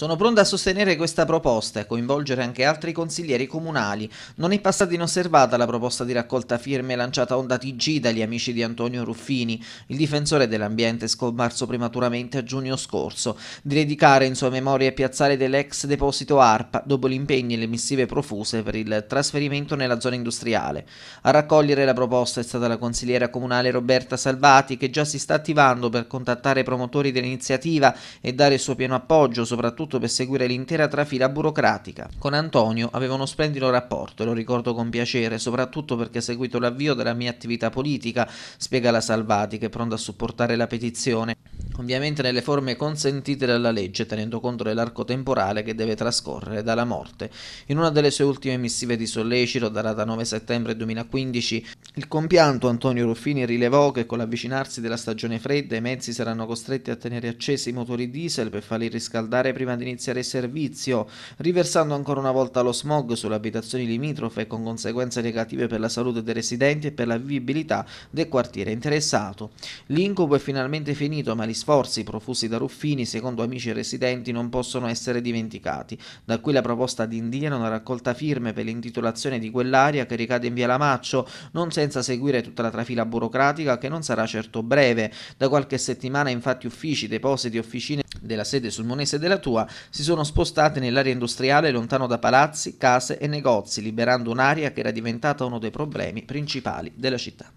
Sono pronta a sostenere questa proposta e coinvolgere anche altri consiglieri comunali. Non è passata inosservata la proposta di raccolta firme lanciata a Onda TG dagli amici di Antonio Ruffini, il difensore dell'ambiente scomparso prematuramente a giugno scorso, di dedicare in sua memoria e piazzale dell'ex deposito ARPA dopo gli impegni e le missive profuse per il trasferimento nella zona industriale. A raccogliere la proposta è stata la consigliera comunale Roberta Salvati che già si sta attivando per contattare i promotori dell'iniziativa e dare il suo pieno appoggio soprattutto tutto per seguire l'intera trafila burocratica. Con Antonio avevo uno splendido rapporto e lo ricordo con piacere, soprattutto perché ha seguito l'avvio della mia attività politica, spiega la Salvati che è pronta a supportare la petizione ovviamente nelle forme consentite dalla legge, tenendo conto dell'arco temporale che deve trascorrere dalla morte. In una delle sue ultime missive di sollecito, data 9 settembre 2015, il compianto Antonio Ruffini rilevò che con l'avvicinarsi della stagione fredda i mezzi saranno costretti a tenere accesi i motori diesel per farli riscaldare prima di iniziare il servizio, riversando ancora una volta lo smog sulle abitazioni limitrofe con conseguenze negative per la salute dei residenti e per la vivibilità del quartiere interessato. L'incubo è finalmente finito, ma gli sforzi profusi da Ruffini, secondo amici residenti, non possono essere dimenticati. Da qui la proposta di indiana una raccolta firme per l'intitolazione di quell'area che ricade in via Lamaccio, non senza seguire tutta la trafila burocratica che non sarà certo breve. Da qualche settimana infatti uffici, depositi, officine della sede sulmonese della tua si sono spostate nell'area industriale lontano da palazzi, case e negozi, liberando un'area che era diventata uno dei problemi principali della città.